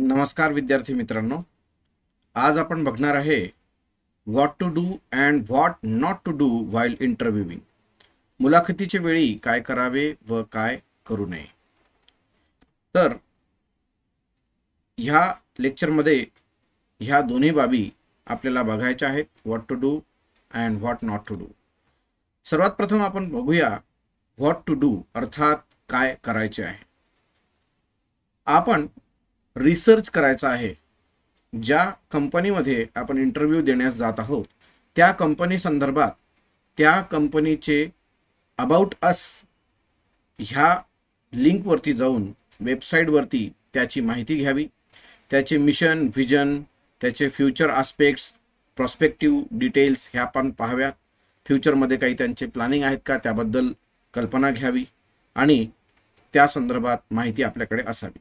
नमस्कार विद्यार्थी मित्रांनो आज आपण बघणार आहे what to do and what not to do while interviewing मुलाखतीच्या वेळी काय करावे व काय करू नये तर ह्या लेक्चरमध्ये ह्या दोन्ही बाबी आपल्याला बघायच्या आहेत what to do and what not to do सर्वात प्रथम आपण बघूया व्हॉट टू डू अर्थात काय करायचे आहे आपण रिसर्च करायचा आहे ज्या कंपनीमध्ये आपण इंटरव्ह्यू देण्यास जात आहोत त्या कंपनी संदर्भात त्या कंपनीचे अबाउट अस ह्या लिंकवरती जाऊन वेबसाईटवरती त्याची माहिती घ्यावी त्याचे मिशन व्हिजन त्याचे फ्युचर आस्पेक्ट्स प्रॉस्पेक्टिव्ह डिटेल्स ह्या पण पाहाव्यात फ्युचरमध्ये काही त्यांचे प्लॅनिंग आहेत का त्याबद्दल कल्पना घ्यावी आणि त्या संदर्भात माहिती आपल्याकडे असावी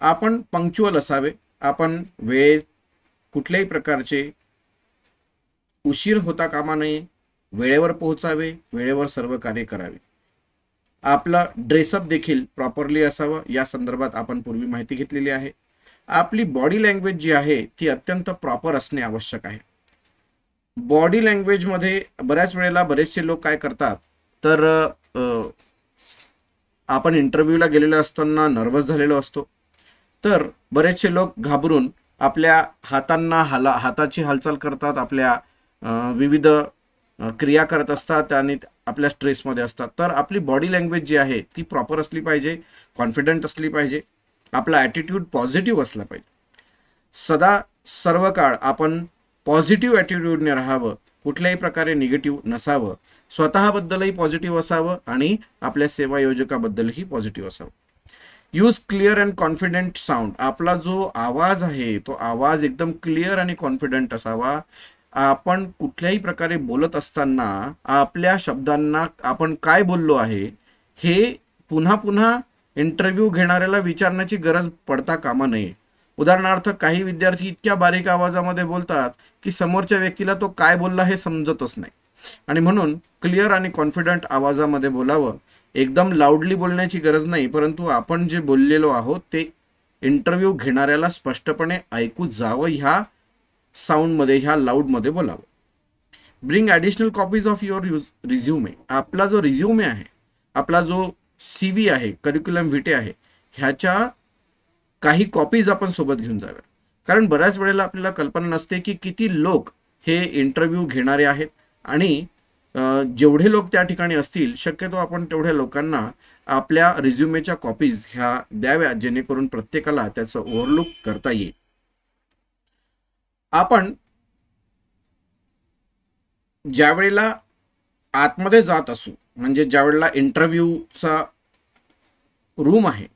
आपण पंक्च्युअल असावे आपण वेळेत कुठल्याही प्रकारचे उशीर होता कामा नये वेळेवर पोहोचावे वेळेवर सर्व कार्य करावे आपला ड्रेसअप देखील प्रॉपरली असावं या संदर्भात आपण पूर्वी माहिती घेतलेली आहे आपली बॉडी लँग्वेज जी आहे ती अत्यंत प्रॉपर असणे आवश्यक आहे बॉडी लँग्वेजमध्ये बऱ्याच वेळेला बरेचसे लोक काय करतात तर आपण इंटरव्ह्यूला गेलेलो असताना नर्वस झालेलो असतो तर बरेचसे लोक घाबरून आपल्या हातांना हाला हाताची हालचाल करतात आपल्या विविध क्रिया करत असतात आणि आपल्या स्ट्रेसमध्ये असतात तर आपली बॉडी लँग्वेज जी आहे ती प्रॉपर असली पाहिजे कॉन्फिडंट असली पाहिजे आपला ॲटिट्यूड पॉझिटिव्ह असला पाहिजे सदा सर्व काळ आपण पॉझिटिव्ह ॲटिट्यूडने राहावं कुठल्याही प्रकारे निगेटिव्ह नसावं स्वतःबद्दलही पॉझिटिव्ह असावं आणि आपल्या सेवायोजकाबद्दलही पॉझिटिव्ह असावं use clear and confident sound आपला जो आवाज आहे तो आवाज एकदम क्लिअर आणि कॉन्फिडंट असावा आपण कुठल्याही प्रकारे बोलत असताना आपल्या शब्दांना आपण काय बोललो आहे हे पुन्हा पुन्हा इंटरव्ह्यू घेणाऱ्याला विचारण्याची गरज पडता कामा नये उदाहरणार्थ काही विद्यार्थी इतक्या बारीक आवाजामध्ये बोलतात की समोरच्या व्यक्तीला तो काय बोलला हे समजतच नाही आणि म्हणून क्लिअर आणि कॉन्फिडंट आवाजामध्ये बोलावं एकदम लाऊडली बोलण्याची गरज नाही परंतु आपण जे बोललेलो आहोत ते इंटरव्ह्यू घेणाऱ्याला स्पष्टपणे ऐकू जावं ह्या साऊंडमध्ये ह्या लाऊडमध्ये बोलावं bring additional copies of your use resume आपला जो रिझ्युमे आहे आपला जो सी व्ही आहे करिक्युलम व्हिटे आहे ह्याच्या काही कॉपीज आपण सोबत घेऊन जाव्या कारण बऱ्याच वेळेला आपल्याला कल्पना नसते की किती लोक हे इंटरव्ह्यू घेणारे आहेत आणि जेवढे लोक त्या ठिकाणी असतील शक्यतो आपण तेवढ्या लोकांना आपल्या रिझ्युमेच्या कॉपीज ह्या द्याव्या जेणेकरून प्रत्येकाला त्याचं ओव्हरलुक करता येईल आपण ज्या वेळेला आतमध्ये जात असू म्हणजे ज्या वेळेला इंटरव्ह्यूचा रूम आहे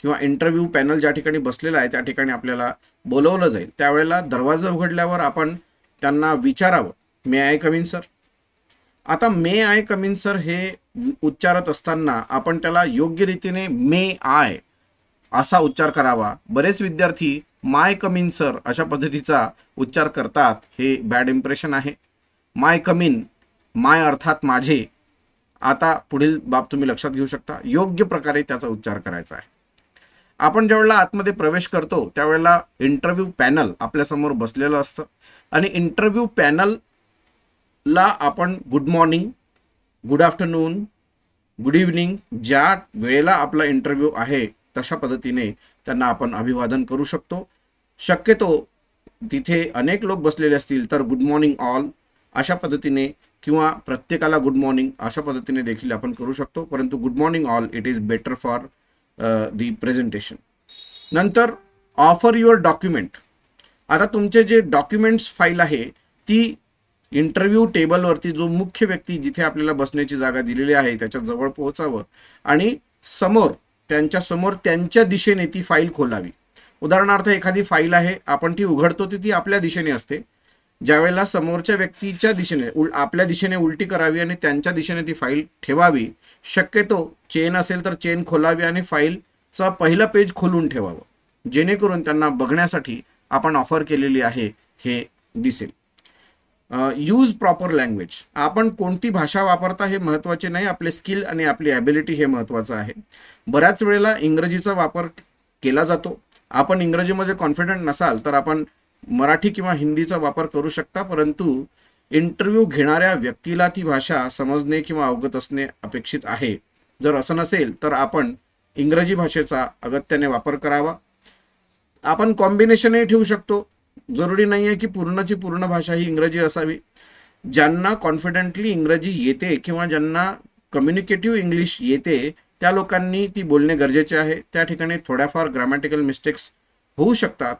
किंवा इंटरव्ह्यू पॅनल ज्या ठिकाणी बसलेला आहे त्या ठिकाणी आपल्याला बोलवलं जाईल त्यावेळेला दरवाजा उघडल्यावर आपण त्यांना विचारावं मे आय कमीन सर आता मे आय कमिन सर हे उच्चारत असताना आपण त्याला योग्य रीतीने मे आय असा उच्चार करावा बरेच विद्यार्थी माय कमिन सर अशा पद्धतीचा उच्चार करतात हे बॅड इम्प्रेशन आहे माय कमिन माय अर्थात माझे आता पुढील बाब तुम्ही लक्षात घेऊ शकता योग्य प्रकारे त्याचा उच्चार करायचा आहे आपण ज्यावेळेला आतमध्ये प्रवेश करतो त्यावेळेला इंटरव्ह्यू पॅनल आपल्यासमोर बसलेलं असतं आणि इंटरव्ह्यू पॅनल ला आपण good morning good afternoon good evening ज्या वेळेला आपला इंटरव्ह्यू आहे तशा पद्धतीने त्यांना आपण अभिवादन करू शकतो शक्यतो तिथे अनेक लोक बसलेले असतील तर गुड मॉर्निंग ऑल अशा पद्धतीने किंवा प्रत्येकाला गुड मॉर्निंग अशा पद्धतीने देखील आपण करू शकतो परंतु good morning all it is better for the presentation नंतर ऑफर युअर डॉक्युमेंट आता तुमचे जे डॉक्युमेंट्स फाईल आहे ती इंटरव्ह्यू टेबलवरती जो मुख्य व्यक्ती जिथे आपल्याला बसण्याची जागा दिलेली आहे त्याच्या जवळ पोहोचावं आणि समोर त्यांच्या समोर त्यांच्या दिशेने ती फाईल खोलावी उदाहरणार्थ एखादी फाईल आहे आपण ती उघडतो ती ती आपल्या दिशेने असते ज्यावेळेला समोरच्या व्यक्तीच्या दिशेने उल आपल्या दिशेने उलटी करावी आणि त्यांच्या दिशेने ती फाईल ठेवावी शक्यतो चेन असेल तर चेन खोलावी आणि फाईलचा पहिला पेज खोलून ठेवावं जेणेकरून त्यांना बघण्यासाठी आपण ऑफर केलेली आहे हे दिसेल यूज प्रॉपर लँग्वेज आपण कोणती भाषा वापरता हे महत्त्वाचे नाही आपले स्किल आणि आपली ॲबिलिटी हे महत्त्वाचं आहे बऱ्याच वेळेला इंग्रजीचा वापर केला जातो आपण इंग्रजीमध्ये कॉन्फिडंट नसाल तर आपण मराठी किंवा हिंदीचा वापर करू शकता परंतु इंटरव्ह्यू घेणाऱ्या व्यक्तीला ती भाषा समजणे किंवा अवगत असणे अपेक्षित आहे जर असं नसेल तर आपण इंग्रजी भाषेचा अगत्याने वापर करावा आपण कॉम्बिनेशनही ठेवू शकतो जरुरी नाही आहे की पूर्णची पूर्ण भाषा ही इंग्रजी असावी ज्यांना कॉन्फिडंटली इंग्रजी येते किंवा ज्यांना कम्युनिकेटिव्ह इंग्लिश येते त्या लोकांनी ती बोलणे गरजेचे आहे त्या ठिकाणी थोड्याफार ग्रॅमॅटिकल मिस्टेक्स होऊ शकतात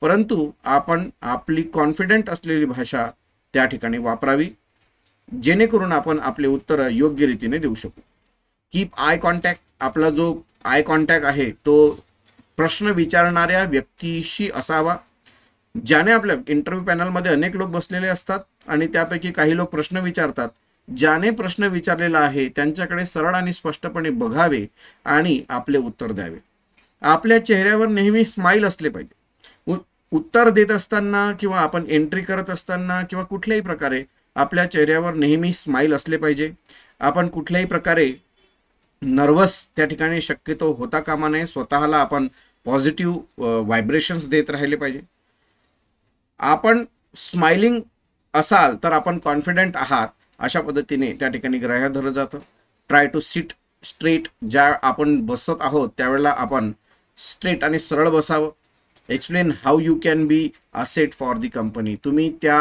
परंतु आपण आपली कॉन्फिडंट असलेली भाषा त्या ठिकाणी वापरावी जेणेकरून आपण आपले उत्तर योग्य रीतीने देऊ शकू कीप आय कॉन्टॅक्ट आपला जो आय कॉन्टॅक्ट आहे तो प्रश्न विचारणाऱ्या व्यक्तीशी असावा ज्याने आपल्या इंटरव्ह्यू पॅनलमध्ये अनेक लोक बसलेले असतात आणि त्यापैकी काही लोक प्रश्न विचारतात ज्याने प्रश्न विचारलेला आहे त्यांच्याकडे सरळ आणि स्पष्टपणे बघावे आणि आपले उत्तर द्यावे आपल्या चेहऱ्यावर नेहमी स्माईल असले पाहिजे उत्तर देत असताना किंवा आपण एंट्री करत असताना किंवा कुठल्याही प्रकारे आपल्या चेहऱ्यावर नेहमी स्माईल असले पाहिजे आपण कुठल्याही प्रकारे नर्वस त्या ठिकाणी शक्यतो होता कामा नये स्वतःला आपण पॉझिटिव्ह व्हायब्रेशन्स देत राहिले पाहिजे आपण स्माइलिंग असाल तर आपण कॉन्फिडेंट आहात अशा पद्धतीने त्या ठिकाणी ग्रह धरलं जातं ट्राय टू सिट स्ट्रेट ज्या आपण बसत आहोत त्यावेळेला आपण स्ट्रेट आणि सरळ बसावं explain how you can be asset for the company तुम्ही त्या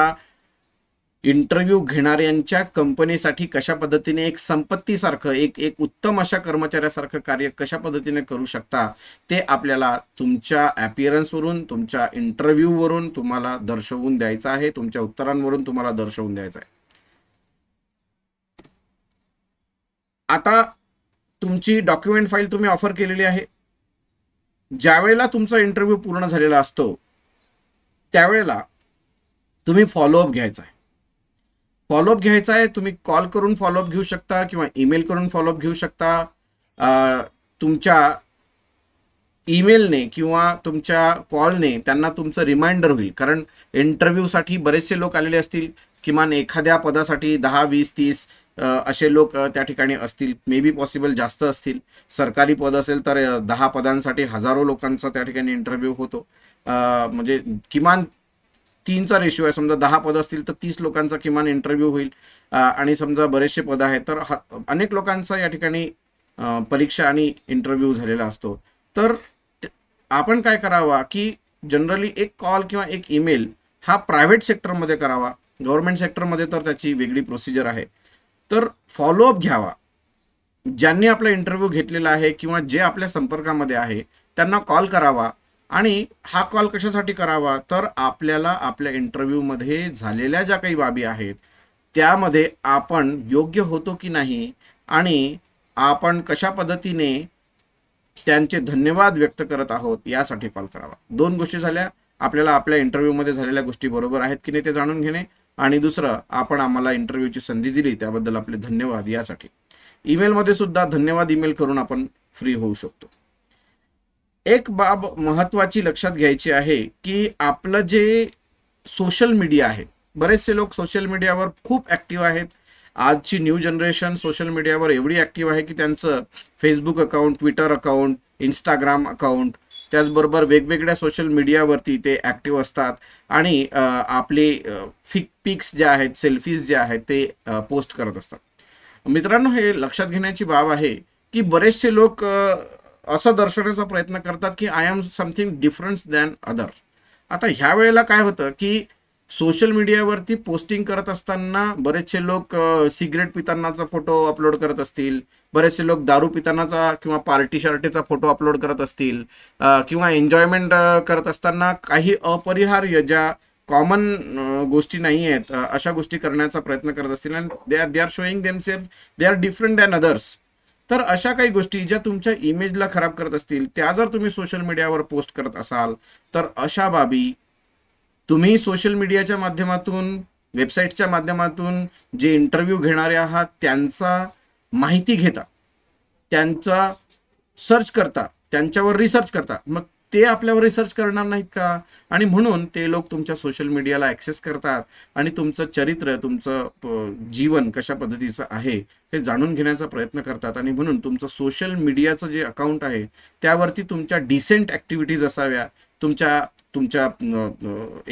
इंटरव्ह्यू घेणाऱ्यांच्या कंपनीसाठी कशा पद्धतीने एक संपत्तीसारखं एक एक उत्तम अशा कर्मचाऱ्यासारखं कार्य कशा पद्धतीने करू शकता ते आपल्याला तुमच्या ॲपिअरन्सवरून तुमच्या इंटरव्ह्यूवरून तुम्हाला दर्शवून द्यायचं आहे तुमच्या उत्तरांवरून तुम्हाला दर्शवून द्यायचं आहे आता तुमची डॉक्युमेंट फाईल तुम्ही ऑफर केलेली आहे ज्यावेळेला तुमचा इंटरव्ह्यू पूर्ण झालेला असतो त्यावेळेला तुम्ही फॉलोअप घ्यायचा आहे फॉलोअप घ्यायचा आहे तुम्ही कॉल करून फॉलोअप घेऊ शकता किंवा ईमेल करून फॉलोअप घेऊ शकता तुमच्या ईमेलने किंवा तुमच्या कॉलने त्यांना तुमचं रिमाइंडर होईल कारण इंटरव्ह्यूसाठी बरेचसे लोक आलेले असतील किमान एखाद्या पदासाठी दहा वीस तीस असे लोक त्या ठिकाणी असतील मे बी पॉसिबल जास्त असतील सरकारी पद असेल तर दहा पदांसाठी हजारो लोकांचा त्या ठिकाणी इंटरव्ह्यू होतो म्हणजे किमान तीनचा रेशो आहे समजा दहा पद असतील तर तीस लोकांचा किमान इंटरव्ह्यू होईल आणि समजा बरेचसे पदं आहेत तर अनेक लोकांचा या ठिकाणी परीक्षा आणि इंटरव्ह्यू झालेला असतो तर आपण काय करावा की जनरली एक कॉल किंवा एक ईमेल हा प्रायव्हेट सेक्टरमध्ये करावा गव्हर्मेंट सेक्टरमध्ये तर त्याची वेगळी प्रोसिजर आहे तर फॉलोअप घ्यावा ज्यांनी आपला इंटरव्ह्यू घेतलेला आहे किंवा जे आपल्या संपर्कामध्ये आहे त्यांना कॉल करावा आणि हा कॉल कशासाठी करावा तर आपल्याला आपल्या इंटरव्ह्यूमध्ये झालेल्या ज्या काही बाबी आहेत त्यामध्ये आपण योग्य होतो की नाही आणि आपण कशा पद्धतीने त्यांचे धन्यवाद व्यक्त करत आहोत यासाठी कॉल करावा दोन गोष्टी झाल्या आपल्याला आपल्या इंटरव्ह्यूमध्ये झालेल्या गोष्टी बरोबर आहेत की नाही ते जाणून घेणे आणि दुसरं आपण आम्हाला इंटरव्ह्यूची संधी दिली त्याबद्दल आपले धन्यवाद यासाठी ईमेलमध्ये सुद्धा धन्यवाद ईमेल करून आपण फ्री होऊ शकतो एक बाब महत्वाची लक्षात घ्यायची आहे की आपलं जे सोशल मीडिया आहे बरेचसे लोक सोशल मीडियावर खूप ॲक्टिव्ह आहेत आजची न्यू जनरेशन सोशल मीडियावर एवढी ॲक्टिव्ह आहे की त्यांचं Facebook account Twitter account Instagram account त्याचबरोबर वेगवेगळ्या सोशल मीडियावरती ते ॲक्टिव्ह असतात आणि आपले फिक पिक्स ज्या आहेत सेल्फीज ज्या आहेत ते पोस्ट करत असतात मित्रांनो हे लक्षात घेण्याची बाब आहे की बरेचसे लोक असं दर्शवण्याचा प्रयत्न करतात की I am something difference than other आता ह्या वेळेला काय होतं की सोशल मीडियावरती पोस्टिंग करत असताना बरेचसे लोक सिगरेट पितानाचा फोटो अपलोड करत असतील बरेचसे लोक दारू पितानाचा किंवा पार्टी शर्टेचा फोटो अपलोड करत असतील किंवा एन्जॉयमेंट करत असताना काही अपरिहार्य ज्या कॉमन गोष्टी नाही आहेत अशा गोष्टी करण्याचा प्रयत्न करत असतील and they are they are showing them self they are different than others तर अशा काही गोष्टी ज्या तुमच्या इमेजला खराब करत असतील त्या जर तुम्ही सोशल मीडियावर पोस्ट करत असाल तर अशा बाबी तुम्ही सोशल मीडियाच्या माध्यमातून वेबसाईटच्या माध्यमातून जे इंटरव्ह्यू घेणारे आहात त्यांचा माहिती घेता त्यांचा सर्च करता त्यांच्यावर रिसर्च करता मग ते आपल्यावर रिसर्च करणार नाहीत का आणि म्हणून ते लोक तुमच्या सोशल मीडियाला ॲक्सेस करतात आणि तुमचं चरित्र तुमचं जीवन कशा पद्धतीचं आहे हे जाणून घेण्याचा प्रयत्न करतात आणि म्हणून तुमचं सोशल मीडियाचं जे अकाउंट आहे त्यावरती तुमच्या डिसेंट ॲक्टिव्हिटीज असाव्या तुमच्या तुमच्या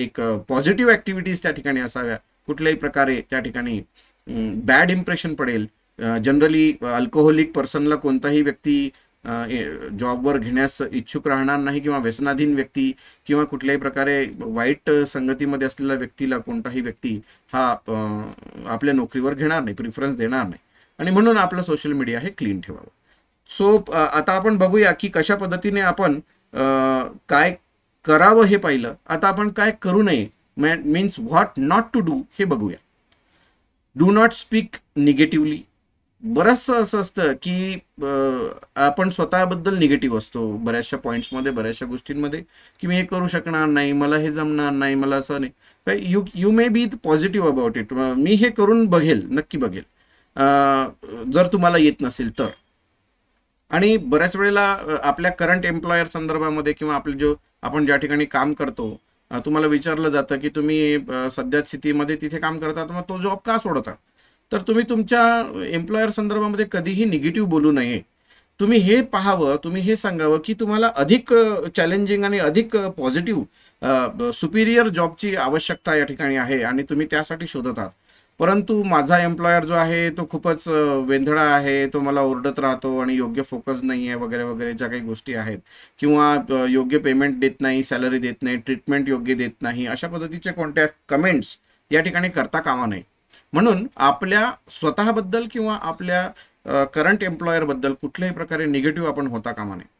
एक पॉझिटिव्ह ॲक्टिव्हिटीज त्या ठिकाणी असाव्या कुठल्याही प्रकारे त्या ठिकाणी बॅड इम्प्रेशन पडेल जनरली अल्कोहोलिक पर्सनला कोणताही व्यक्ती जॉबवर घेण्यास इच्छुक राहणार नाही किंवा व्यसनाधीन व्यक्ती किंवा कुठल्याही प्रकारे वाईट संगतीमध्ये असलेल्या व्यक्तीला कोणताही व्यक्ती हा आपल्या नोकरीवर घेणार नाही प्रिफरन्स देणार नाही आणि म्हणून आपलं सोशल मीडिया हे क्लीन ठेवावं सो आता आपण बघूया की कशा पद्धतीने आपण काय करावं हे पाहिलं आता आपण काय करू नये means what not to do हे बघूया डू नॉट स्पीक निगेटिव्हली बरंचसं असं असतं की आपण स्वतःबद्दल निगेटिव्ह असतो बऱ्याचशा पॉईंट्समध्ये बऱ्याचशा गोष्टींमध्ये की मी हे करू शकणार नाही मला हे जमणार नाही मला असं नाही you you may be positive about it मी हे करून बघेल नक्की बघेल जर तुम्हाला येत नसेल तर आणि बऱ्याच वेळेला आपल्या करंट एम्प्लॉयर संदर्भामध्ये किंवा आपले जो आपण ज्या ठिकाणी काम करतो तुम्हाला विचारलं जातं की तुम्ही सध्या स्थितीमध्ये तिथे काम करता मग तो जॉब का सोडता तर तुम्ही तुमच्या एम्प्लॉयर संदर्भामध्ये कधीही निगेटिव्ह बोलू नये तुम्ही हे पाहावं तुम्ही हे सांगावं की तुम्हाला अधिक चॅलेंजिंग आणि अधिक पॉझिटिव्ह सुपिरियर जॉबची आवश्यकता या ठिकाणी आहे आणि तुम्ही त्यासाठी शोधत आहात परंतु माझा एम्प्लॉयर जो आहे तो खूपच वेंधळा आहे तो मला ओरडत राहतो आणि योग्य फोकस नाही आहे वगैरे वगैरे ज्या काही गोष्टी आहेत किंवा योग्य पेमेंट देत नाही सॅलरी देत नाही ट्रीटमेंट योग्य देत नाही अशा पद्धतीचे कोणत्या कमेंट्स या ठिकाणी करता कामा नये म्हणून आपल्या स्वतःबद्दल किंवा आपल्या करंट एम्प्लॉयरबद्दल कुठल्याही प्रकारे निगेटिव्ह आपण होता कामा नये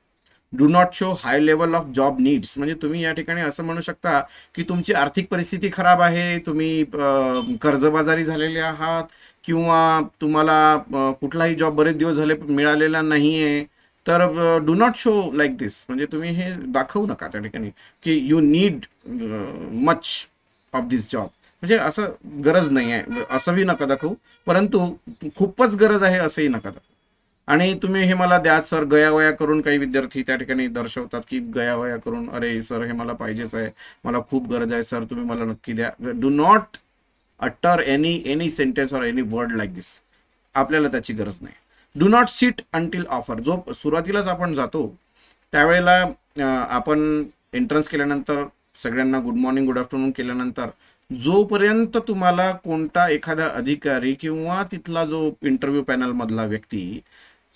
do not show high level of job needs म्हणजे तुम्ही या ठिकाणी असं म्हणू शकता की तुमची आर्थिक परिस्थिती खराब आहे तुम्ही कर्जबाजारी झालेले आहात किंवा तुम्हाला कुठलाही जॉब बरेच दिवस झाले मिळालेला नाही आहे तर do not show like this म्हणजे तुम्ही हे दाखवू नका त्या ठिकाणी की you need much of this job म्हणजे असं गरज नाही आहे असंही नका दाखवू परंतु खूपच गरज आहे असंही नका दाखवू आणि तुम्ही हे मला द्या सर गयावया करून काही विद्यार्थी त्या ठिकाणी दर्शवतात की गयावया करून अरे सर हे मला पाहिजेच आहे मला खूप गरज आहे सर तुम्ही मला नक्की द्या do not utter any any sentence or any word like this आपल्याला त्याची गरज नाही do not sit until offer जो सुरुवातीलाच आपण जातो त्यावेळेला आपण एंट्रन्स केल्यानंतर सगळ्यांना गुड मॉर्निंग गुड आफ्टरनून केल्यानंतर जोपर्यंत तुम्हाला कोणता एखादा अधिकारी किंवा तिथला जो इंटरव्ह्यू पॅनलमधला व्यक्ती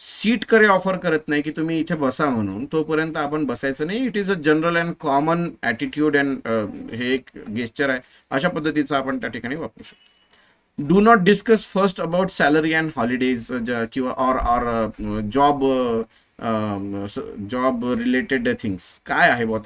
सीट सीटकडे ऑफर करत नाही की तुम्ही इथे बसा म्हणून तोपर्यंत आपण बसायचं नाही it is a general and common attitude and हे एक गेस्चर आहे अशा पद्धतीचा आपण त्या ठिकाणी वापरू शकतो do not discuss first about salary and holidays किंवा or or job job related things काय आहे बॉ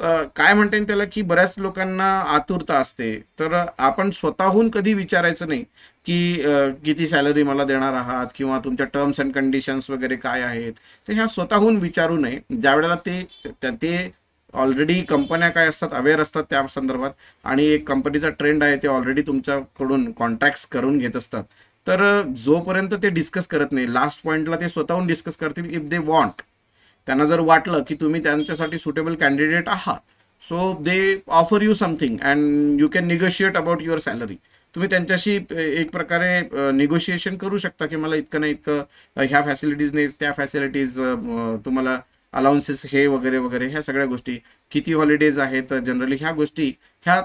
काय म्हणते त्याला की बऱ्याच लोकांना आतुरता असते तर आपण स्वतःहून कधी विचारायचं नाही की किती सॅलरी मला देणार आहात किंवा तुमच्या टर्म्स अँड कंडिशन्स वगैरे काय आहेत तर ह्या स्वतःहून विचारू नये ज्या वेळेला ते ते ऑलरेडी कंपन्या काय असतात अवेअर असतात त्या संदर्भात आणि एक कंपनीचा ट्रेंड आहे ते ऑलरेडी तुमच्याकडून कॉन्ट्रॅक्ट्स करून घेत असतात तर जोपर्यंत ते डिस्कस करत नाही लास्ट पॉईंटला ते स्वतःहून डिस्कस करतील इफ दे वॉन्ट त्यांना जर वाटलं की तुम्ही त्यांच्यासाठी सुटेबल कॅन्डिडेट आहात so they offer you something and you can negotiate about your salary तुम्ही त्यांच्याशी एक प्रकारे निगोशिएशन करू शकता की मला इतकं नाही इतकं ह्या फॅसिलिटीज नाही त्या फॅसिलिटीज तुम्हाला अलाउन्सेस हे वगैरे वगैरे ह्या सगळ्या गोष्टी किती हॉलिडेज आहेत जनरली ह्या गोष्टी ह्या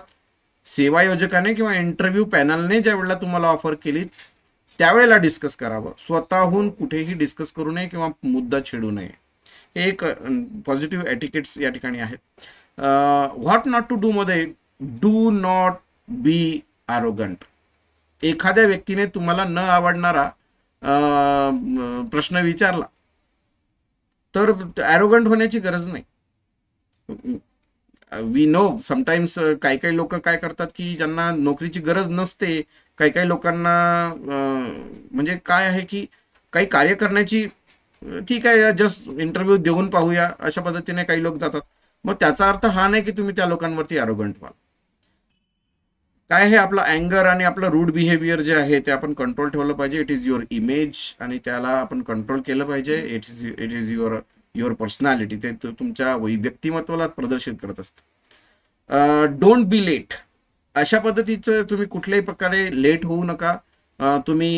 सेवायोजकाने किंवा इंटरव्ह्यू पॅनलने ज्या वेळेला तुम्हाला ऑफर केली त्यावेळेला डिस्कस करावं स्वतःहून कुठेही डिस्कस करू नये किंवा मुद्दा छेडू नये एक पॉझिटिव्ह ॲटिकेट्स या ठिकाणी आहेत व्हॉट नॉट टू मध्ये डू नॉट बी आरोगंट एखाद्या व्यक्तीने तुम्हाला न आवडणारा प्रश्न विचारला तर ॲरोगंट होण्याची गरज नाही वी नो समटाईम्स काही काही लोक काय करतात की ज्यांना नोकरीची गरज नसते काही काही लोकांना म्हणजे काय आहे की काही कार्य करण्याची ठीक आहे जस्ट इंटरव्ह्यू देऊन पाहूया अशा पद्धतीने काही लोक जातात मग त्याचा अर्थ हा नाही की तुम्ही त्या लोकांवरती अरोगंट व्हाल काय हे आपला अँगर आणि आपलं रूड बिहेवियर जे आहे ते आपण कंट्रोल ठेवलं पाहिजे इट इज युअर इमेज आणि त्याला आपण कंट्रोल केलं पाहिजे it is it is your your personality ते तुमच्या व्यक्तिमत्वाला प्रदर्शित करत असतं डोंट बी लेट अशा पद्धतीचं तुम्ही कुठल्याही प्रकारे लेट होऊ नका तुम्ही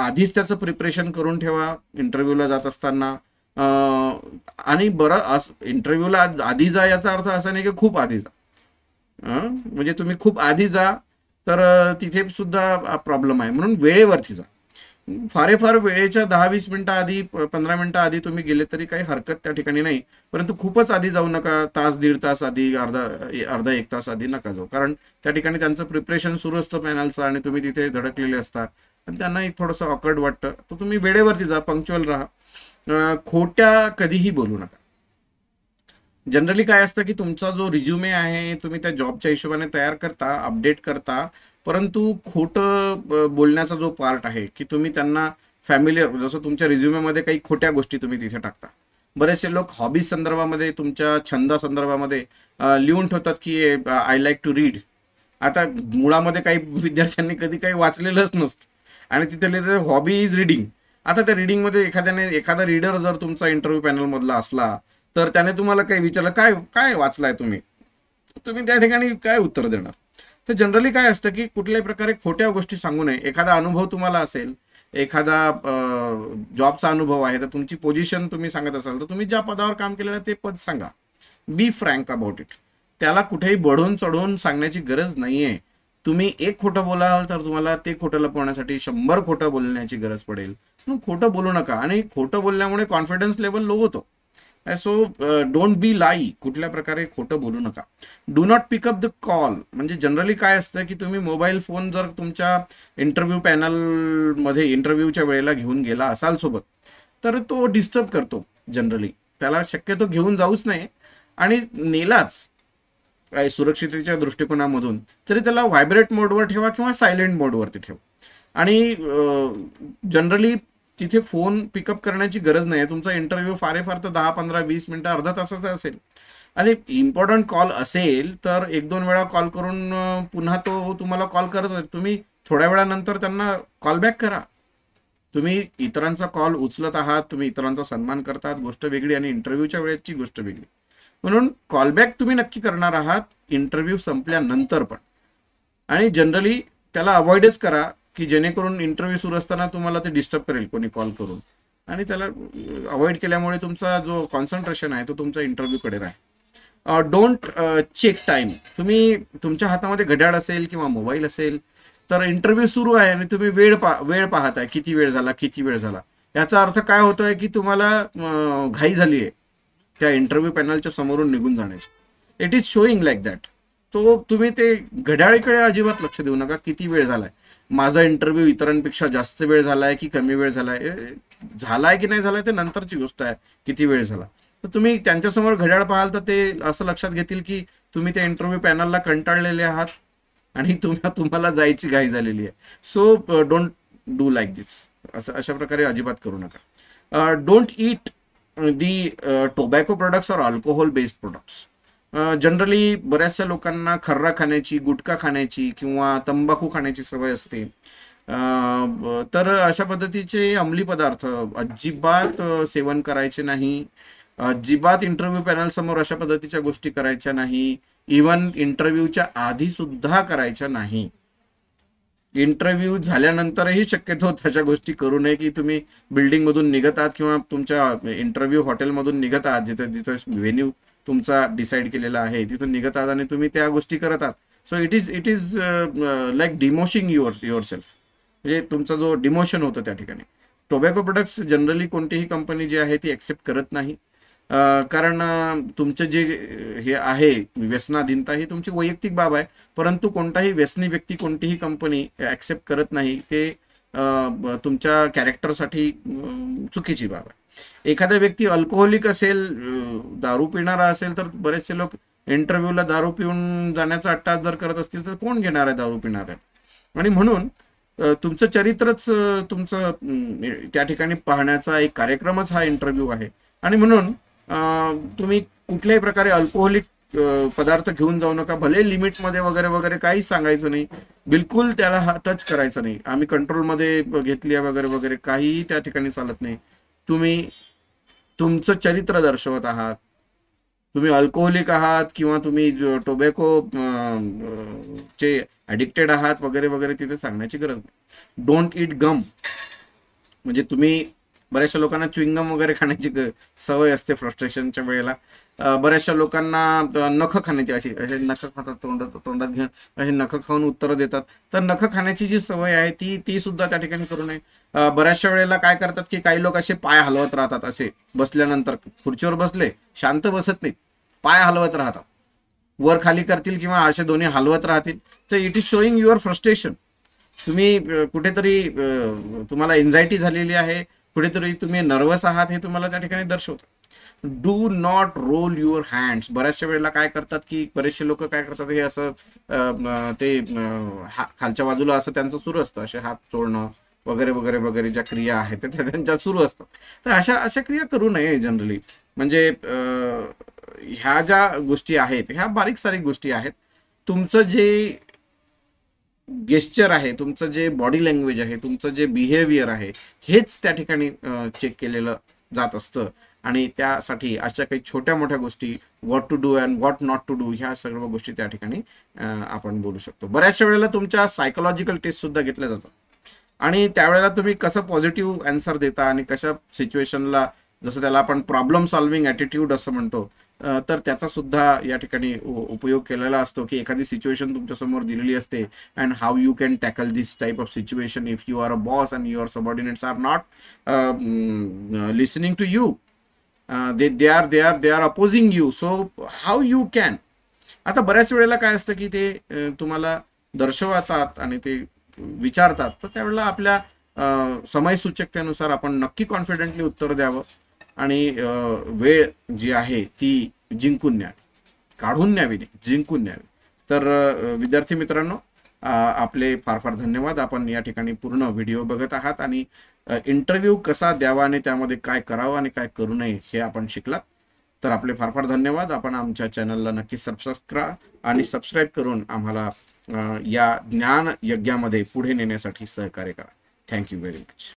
आधीच त्याचं प्रिपरेशन करून ठेवा इंटरव्ह्यूला जात असताना आणि बरं अस इंटरव्ह्यूला आधी जा याचा अर्थ असा नाही की खूप आधी जा म्हणजे तुम्ही खूप आधी जा तर तिथे सुद्धा प्रॉब्लेम आहे म्हणून वेळेवरती जा फारे फार वेळेच्या दहा वीस मिनिटं आधी पंधरा मिनिटं आधी तुम्ही गेले तरी काही हरकत त्या ठिकाणी नाही परंतु खूपच आधी जाऊ नका तास दीड तास आधी अर्धा अर्धा एक तास आधी नका जाऊ कारण त्या ठिकाणी त्यांचं प्रिपरेशन सुरू असतं पॅनलचं आणि तुम्ही तिथे धडकलेले असता पण त्यांनाही थोडंसं ऑकर्ड वाटतं तर तुम्ही वेळेवरती जा पंक्च्युअल राहा खोट्या कधीही बोलू नका जनरली काय असतं की तुमचा जो रिझ्युमे आहे तुम्ही त्या जॉबच्या हिशोबाने तयार करता अपडेट करता परंतु खोटं बोलण्याचा जो पार्ट आहे की तुम्ही त्यांना फॅमिलीअर जसं तुमच्या रिझ्युमेमध्ये काही खोट्या गोष्टी तुम्ही तिथे टाकता बरेचसे लोक हॉबीज संदर्भामध्ये तुमच्या छंदा संदर्भामध्ये लिहून ठेवतात की आय लाईक टू रीड आता मुळामध्ये काही विद्यार्थ्यांनी कधी काही वाचलेलंच नसतं आणि तिथे लिहिलं हॉबी इज रिडिंग आता त्या रिडिंगमध्ये एखाद्याने एखादा रीडर जर तुमचा इंटरव्ह्यू पॅनलमधला असला तर त्याने तुम्हाला काही विचारलं काय काय वाचलाय तुम्ही तुम्ही त्या ठिकाणी काय उत्तर देणार तर जनरली काय असतं की कुठल्याही प्रकारे खोट्या गोष्टी सांगू नये एखादा अनुभव तुम्हाला असेल एखादा जॉबचा अनुभव आहे तर तुमची पोझिशन तुम्ही सांगत असाल तर तुम्ही ज्या पदावर काम केलेलं आहे ते पद सांगा बी फ्रँक अबाउट इट त्याला कुठेही बढून चढवून सांगण्याची गरज नाही आहे तुम्ही एक खोटं बोलाल तर तुम्हाला ते खोटं लपवण्यासाठी शंभर खोटं बोलण्याची गरज पडेल म्हणून खोटं बोलू नका आणि खोटं बोलल्यामुळे कॉन्फिडन्स लेवल लो होतो सो डोंट बी लाई कुठल्या प्रकारे खोटं बोलू नका do not pick up the call म्हणजे जनरली काय असतं की तुम्ही मोबाईल फोन जर तुमच्या इंटरव्ह्यू पॅनलमध्ये इंटरव्ह्यूच्या वेळेला घेऊन गेला असाल सोबत तर तो डिस्टर्ब करतो जनरली त्याला शक्यतो घेऊन जाऊच नाही आणि नेलाच काय सुरक्षितेच्या दृष्टिकोनामधून तरी त्याला व्हायब्रेट मोडवर ठेवा किंवा सायलेंट मोडवरती ठेवा आणि जनरली तिथे फोन पिकअप करण्याची गरज नाही तुमचा इंटरव्ह्यू फारे फार तर दहा पंधरा वीस मिनटं अर्धा तासाचा असेल आणि इम्पॉर्टंट कॉल असेल तर एक दोन वेळा कॉल करून पुन्हा तो तुम्हाला कॉल करत तुम्ही थोड्या वेळानंतर त्यांना कॉल बॅक करा तुम्ही इतरांचा कॉल उचलत आहात तुम्ही इतरांचा सन्मान करतात गोष्ट वेगळी आणि इंटरव्ह्यूच्या वेळेची गोष्ट वेगळी म्हणून कॉलबॅक तुम्ही नक्की करणार आहात इंटरव्ह्यू संपल्यानंतर पण आणि जनरली त्याला अवॉइडच करा की जेणेकरून इंटरव्ह्यू सुरू असताना तुम्हाला ते डिस्टर्ब करेल कोणी कॉल करून आणि त्याला अवॉइड केल्यामुळे तुमचा जो कॉन्सन्ट्रेशन आहे तो तुमचा इंटरव्ह्यूकडे राहील डोंट चेक टाईम तुम्ही तुमच्या हातामध्ये घड्याळ असेल किंवा मोबाईल असेल तर इंटरव्ह्यू सुरू आहे आणि तुम्ही वेळ पा वेळ पाहताय किती वेळ झाला किती वेळ झाला याचा अर्थ काय होतोय की तुम्हाला घाई झाली आहे त्या इंटरव्ह्यू पॅनलच्या समोरून निघून जाण्याचे it is showing like that तो तुम्ही ते घड्याळीकडे अजिबात लक्ष देऊ नका किती वेळ झालाय माझा इंटरव्ह्यू इतरांपेक्षा जास्त वेळ झालाय की कमी वेळ झालाय झालाय की नाही झालाय ते नंतरची गोष्ट आहे किती वेळ झाला तर तुम्ही त्यांच्यासमोर घड्याळ पाहाल तर ते असं लक्षात घेतील की तुम्ही त्या इंटरव्ह्यू पॅनलला कंटाळलेले आहात आणि तुम्हाला तुम्हाला जायची घाई झालेली आहे so don't do like this असं अशा प्रकारे अजिबात करू नका don't uh, eat the tobacco products or alcohol based products generally बऱ्याचशा लोकांना खर्रा खाण्याची गुटखा खाण्याची किंवा तंबाखू खाण्याची सवय असते तर अशा पद्धतीचे अंमली पदार्थ अजिबात सेवन करायचे नाही अजिबात इंटरव्ह्यू पॅनल समोर अशा पद्धतीच्या गोष्टी करायच्या नाही इवन इंटरव्ह्यूच्या आधी सुद्धा करायच्या नाही इंटरव्ह्यू झाल्यानंतरही शक्यतो त्याच्या गोष्टी करू नये की तुम्ही बिल्डिंगमधून निघत आहात किंवा तुमच्या इंटरव्ह्यू हॉटेलमधून निघत आहात जिथे जिथे व्हेन्यू तुमचा डिसाईड केलेला आहे तिथून निघत आहात आणि तुम्ही त्या गोष्टी करत आहात so it is it is like demoting your your self म्हणजे तुमचा जो डिमोशन होतं त्या ठिकाणी टोबॅको प्रोडक्ट्स जनरली कोणतीही कंपनी जी आहे ती एक्सेप्ट करत नाही कारण तुमचं जे हे आहे व्यसनाधीनता ही तुमची वैयक्तिक बाब आहे परंतु कोणताही व्यसनी व्यक्ती कोणतीही कंपनी ॲक्सेप्ट करत नाही ते तुमच्या कॅरेक्टरसाठी चुकीची बाब आहे एखादा व्यक्ती अल्कोहोलिक असेल दारू पिणारा असेल तर बरेचसे लोक इंटरव्ह्यूला दारू पिऊन जाण्याचा अट्टा जर करत असतील तर कोण घेणार आहे दारू आहे आणि म्हणून तुमचं चरित्रच तुमचं त्या ठिकाणी पाहण्याचा एक कार्यक्रमच हा इंटरव्ह्यू आहे आणि म्हणून तुम्ही कुठल्याही प्रकारे अल्कोहोलिक पदार्थ घेऊन जाऊ नका भले लिमिटमध्ये वगैरे वगैरे काहीच सांगायचं नाही बिलकुल त्याला हा टच करायचा नाही आम्ही कंट्रोलमध्ये घेतली आहे वगैरे वगैरे काहीही त्या ठिकाणी चालत नाही तुम्ही तुमचं चरित्र दर्शवत आहात तुम्ही अल्कोहोलिक आहात किंवा तुम्ही टोबॅको चे ॲडिक्टेड आहात वगैरे वगैरे तिथे सांगण्याची गरज नाही डोंट इट गम म्हणजे तुम्ही बऱ्याचशा लोकांना च्विंगम वगैरे खाण्याची सवय असते फ्रस्ट्रेशनच्या वेळेला बऱ्याचशा लोकांना नखं खाण्याची अशी असे नखं खातात तोंडात तोंडात घेऊन असे नखं खाऊन उत्तरं देतात तर नखं खाण्याची जी सवय आहे ती ती सुद्धा त्या ठिकाणी करू नये बऱ्याचशा वेळेला काय करतात की काही लोक असे पाय हलवत राहतात असे बसल्यानंतर खुर्चीवर बसले शांत बसत नाहीत पाय हलवत राहतात वर खाली करतील किंवा असे दोन्ही हलवत राहतील तर it is showing your frustration तुम्ही कुठेतरी तुम्हाला एन्झायटी झालेली आहे कुठेतरी तुम्ही नर्वस आहात हे तुम्हाला त्या ठिकाणी दर्शवतो do not roll your hands बऱ्याचशा वेळेला काय करतात की बरेचसे लोक काय करतात हे असं ते खालच्या बाजूला असं त्यांचं सुरू असतं असे हात सोडणं वगैरे वगैरे वगैरे ज्या क्रिया आहेत त्या त्यांच्या सुरू असतात तर अशा अशा क्रिया करू नये जनरली म्हणजे ह्या ज्या गोष्टी आहेत ह्या बारीक सारीक गोष्टी आहेत तुमचं जे गेस्चर आहे तुमचं जे बॉडी लँग्वेज आहे तुमचं जे बिहेवियर आहे हेच त्या ठिकाणी चेक केलेलं जात असतं आणि त्यासाठी अशा काही छोट्या मोठ्या गोष्टी what to do and what not to do ह्या सर्व गोष्टी त्या ठिकाणी आपण बोलू शकतो बऱ्याचशा वेळेला तुमच्या सायकोलॉजिकल टेस्ट सुद्धा घेतल्या जातात आणि त्यावेळेला तुम्ही कसं पॉझिटिव्ह अँसर देता आणि कशा सिच्युएशनला जसं त्याला आपण प्रॉब्लेम सॉल्व्हिंग ॲटिट्यूड असं म्हणतो तर त्याचा सुद्धा या ठिकाणी उपयोग केलेला असतो की एखादी सिच्युएशन तुमच्यासमोर दिलेली असते and how you can tackle this type of situation if you are a boss and your subordinates are not listening to you they they are they are they are opposing you so how you can आता बऱ्याच वेळेला काय असतं की ते तुम्हाला दर्शवतात आणि ते विचारतात तर त्यावेळेला आपल्या समयसूचकतेनुसार आपण नक्की कॉन्फिडेंटली उत्तर द्यावं आणि वेळ जी आहे ती जिंकून न्यावी काढून न्यावी नाही जिंकून न्यावी तर विद्यार्थी मित्रांनो आपले फार फार धन्यवाद आपण या ठिकाणी पूर्ण व्हिडिओ बघत आहात आणि इंटरव्ह्यू कसा द्यावा आणि त्यामध्ये काय करावं आणि काय करू नये हे आपण शिकलात तर आपले फार फार धन्यवाद आपण आमच्या चॅनलला नक्की सबस्क्राईब करा आणि सबस्क्राईब करून आम्हाला या ज्ञान यज्ञामध्ये पुढे नेण्यासाठी सहकार्य करा थँक्यू व्हेरी मच